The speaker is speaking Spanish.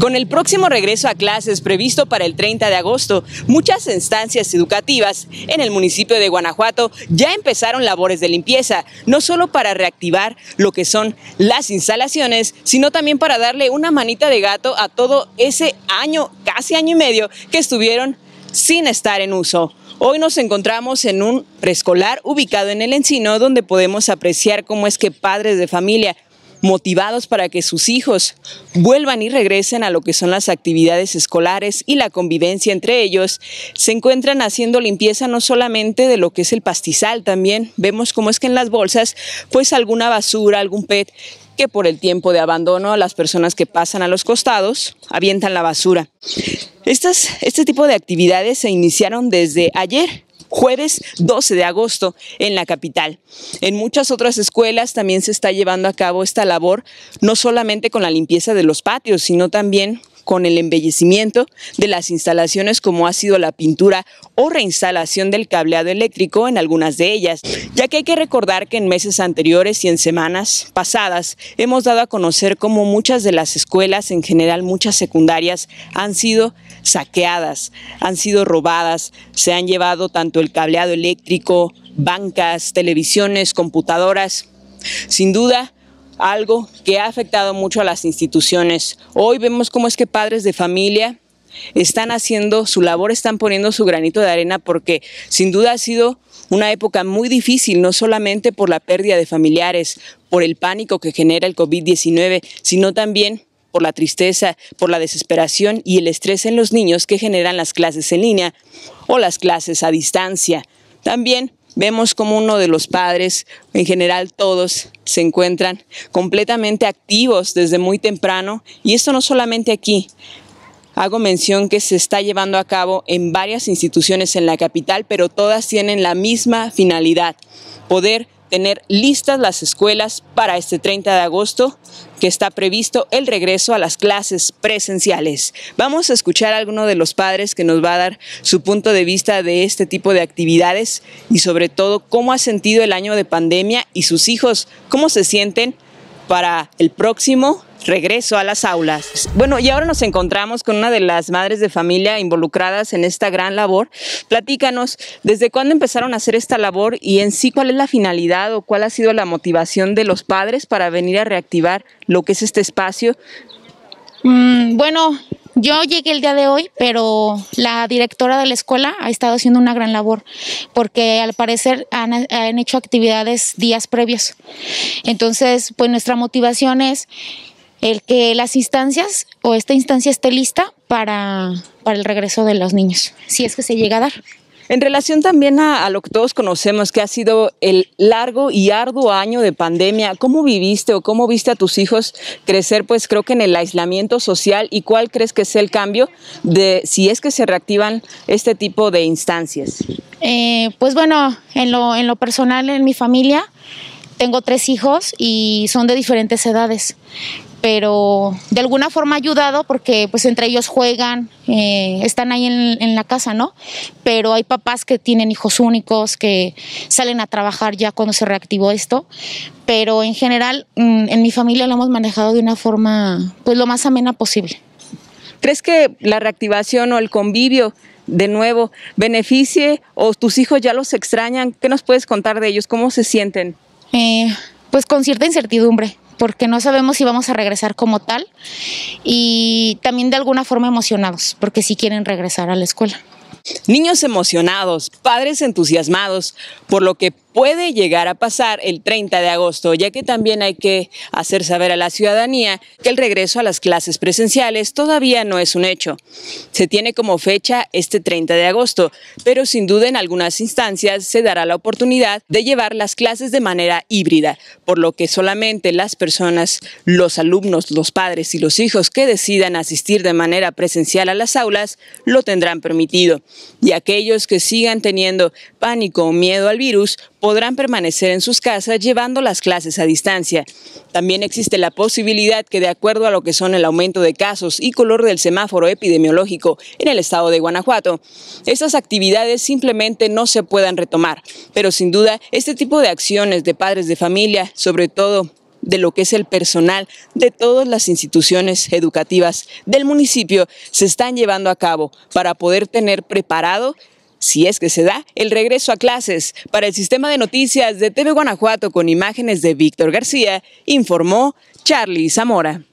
Con el próximo regreso a clases previsto para el 30 de agosto, muchas instancias educativas en el municipio de Guanajuato ya empezaron labores de limpieza, no solo para reactivar lo que son las instalaciones, sino también para darle una manita de gato a todo ese año, casi año y medio, que estuvieron sin estar en uso. Hoy nos encontramos en un preescolar ubicado en el Encino donde podemos apreciar cómo es que padres de familia motivados para que sus hijos vuelvan y regresen a lo que son las actividades escolares y la convivencia entre ellos, se encuentran haciendo limpieza no solamente de lo que es el pastizal, también vemos cómo es que en las bolsas, pues alguna basura, algún PET que por el tiempo de abandono las personas que pasan a los costados avientan la basura. este tipo de actividades se iniciaron desde ayer jueves 12 de agosto en la capital. En muchas otras escuelas también se está llevando a cabo esta labor, no solamente con la limpieza de los patios, sino también con el embellecimiento de las instalaciones como ha sido la pintura o reinstalación del cableado eléctrico en algunas de ellas, ya que hay que recordar que en meses anteriores y en semanas pasadas hemos dado a conocer cómo muchas de las escuelas, en general muchas secundarias, han sido saqueadas, han sido robadas, se han llevado tanto el cableado eléctrico, bancas, televisiones, computadoras. Sin duda, algo que ha afectado mucho a las instituciones. Hoy vemos cómo es que padres de familia están haciendo su labor, están poniendo su granito de arena porque sin duda ha sido una época muy difícil, no solamente por la pérdida de familiares, por el pánico que genera el COVID-19, sino también por la tristeza, por la desesperación y el estrés en los niños que generan las clases en línea o las clases a distancia. También vemos como uno de los padres, en general todos, se encuentran completamente activos desde muy temprano y esto no solamente aquí. Hago mención que se está llevando a cabo en varias instituciones en la capital, pero todas tienen la misma finalidad, poder tener listas las escuelas para este 30 de agosto que está previsto el regreso a las clases presenciales. Vamos a escuchar a alguno de los padres que nos va a dar su punto de vista de este tipo de actividades y sobre todo cómo ha sentido el año de pandemia y sus hijos, cómo se sienten para el próximo regreso a las aulas. Bueno, y ahora nos encontramos con una de las madres de familia involucradas en esta gran labor. Platícanos, ¿desde cuándo empezaron a hacer esta labor y en sí cuál es la finalidad o cuál ha sido la motivación de los padres para venir a reactivar lo que es este espacio? Mm, bueno, yo llegué el día de hoy, pero la directora de la escuela ha estado haciendo una gran labor porque al parecer han, hecho actividades días previos. Entonces, pues nuestra motivación es el que las instancias o esta instancia esté lista para, para el regreso de los niños, si es que se llega a dar. En relación también a, lo que todos conocemos, que ha sido el largo y arduo año de pandemia, ¿cómo viviste o cómo viste a tus hijos crecer, pues creo que en el aislamiento social y cuál crees que es el cambio de si es que se reactivan este tipo de instancias? Eh, pues bueno, en lo, en lo personal, en mi familia, tengo tres hijos y son de diferentes edades pero de alguna forma ha ayudado porque pues entre ellos juegan, eh, están ahí en, la casa, ¿no? Pero hay papás que tienen hijos únicos, que salen a trabajar ya cuando se reactivó esto, pero en general mm, en mi familia lo hemos manejado de una forma pues lo más amena posible. ¿Crees que la reactivación o el convivio de nuevo beneficie o tus hijos ya los extrañan? ¿Qué nos puedes contar de ellos? ¿Cómo se sienten? Eh, pues con cierta incertidumbre, porque no sabemos si vamos a regresar como tal y también de alguna forma emocionados, porque sí quieren regresar a la escuela. Niños emocionados, padres entusiasmados por lo que puede llegar a pasar el 30 de agosto, ya que también hay que hacer saber a la ciudadanía que el regreso a las clases presenciales todavía no es un hecho. Se tiene como fecha este 30 de agosto, pero sin duda en algunas instancias se dará la oportunidad de llevar las clases de manera híbrida, por lo que solamente las personas, los alumnos, los padres y los hijos que decidan asistir de manera presencial a las aulas lo tendrán permitido. Y aquellos que sigan teniendo pánico o miedo al virus podrán permanecer en sus casas llevando las clases a distancia. También existe la posibilidad que de acuerdo a lo que son el aumento de casos y color del semáforo epidemiológico en el estado de Guanajuato, estas actividades simplemente no se puedan retomar. Pero sin duda, este tipo de acciones de padres de familia, sobre todo de lo que es el personal de todas las instituciones educativas del municipio se están llevando a cabo para poder tener preparado si es que se da, el regreso a clases. Para el sistema de noticias de TV Guanajuato con imágenes de Víctor García, informó Charlie Zamora.